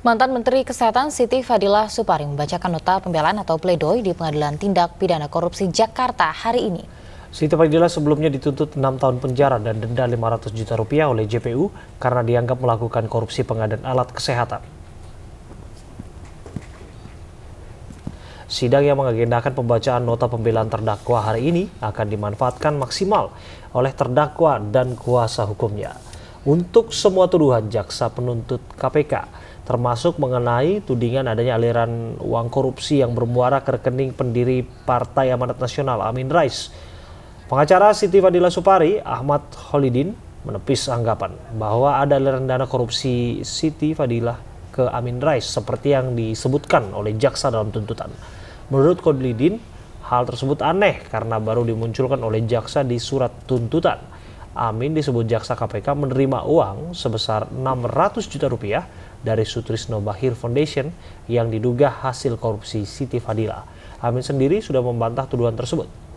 Mantan Menteri Kesehatan Siti Fadilah Supari membacakan nota pembelaan atau pledoi di Pengadilan Tindak Pidana Korupsi Jakarta hari ini. Siti Fadilah sebelumnya dituntut 6 tahun penjara dan denda 500 juta rupiah oleh JPU karena dianggap melakukan korupsi pengadaan alat kesehatan. Sidang yang mengagendakan pembacaan nota pembelaan terdakwa hari ini akan dimanfaatkan maksimal oleh terdakwa dan kuasa hukumnya untuk semua tuduhan jaksa penuntut KPK, termasuk mengenai tudingan adanya aliran uang korupsi yang bermuara ke rekening pendiri Partai Amanat Nasional Amin Rais. Pengacara Siti Fadila Supari, Ahmad Holidin, menepis anggapan bahwa ada aliran dana korupsi Siti Fadila ke Amin Rais seperti yang disebutkan oleh jaksa dalam tuntutan. Menurut Kodlidin, hal tersebut aneh karena baru dimunculkan oleh jaksa di surat tuntutan. Amin disebut jaksa KPK menerima uang sebesar 600 juta rupiah dari Sutrisno Bahir Foundation yang diduga hasil korupsi Siti Fadila. Amin sendiri sudah membantah tuduhan tersebut.